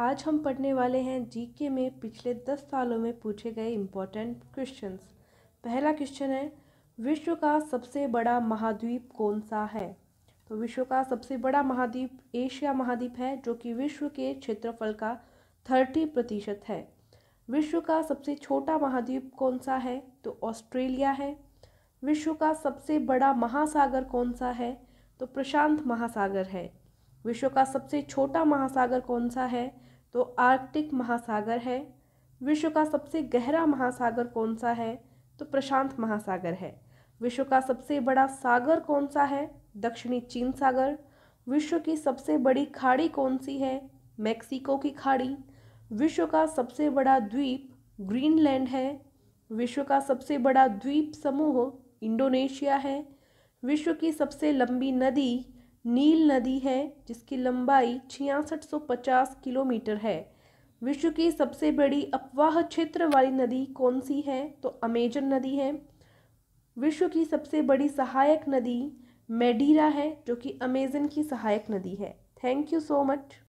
आज हम पढ़ने वाले हैं जीके में पिछले दस सालों में पूछे गए इम्पोर्टेंट क्वेश्चंस पहला क्वेश्चन है विश्व का सबसे बड़ा महाद्वीप कौन सा है तो विश्व का सबसे बड़ा महाद्वीप एशिया महाद्वीप है जो कि विश्व के क्षेत्रफल का थर्टी प्रतिशत है विश्व का सबसे छोटा महाद्वीप कौन सा है तो ऑस्ट्रेलिया है विश्व का सबसे बड़ा महासागर कौन सा है तो प्रशांत महासागर है विश्व का सबसे छोटा महासागर कौन सा है तो आर्कटिक महासागर है विश्व का सबसे गहरा महासागर कौन सा है तो प्रशांत महासागर है विश्व का सबसे बड़ा सागर कौन सा है दक्षिणी चीन सागर विश्व की सबसे बड़ी खाड़ी कौन सी है मैक्सिको की खाड़ी विश्व का सबसे बड़ा द्वीप ग्रीनलैंड है विश्व का सबसे बड़ा द्वीप समूह इंडोनेशिया है विश्व की सबसे लंबी नदी नील नदी है जिसकी लंबाई छियासठ किलोमीटर है विश्व की सबसे बड़ी अपवाह क्षेत्र वाली नदी कौन सी है तो अमेजन नदी है विश्व की सबसे बड़ी सहायक नदी मेडीरा है जो कि अमेजन की सहायक नदी है थैंक यू सो मच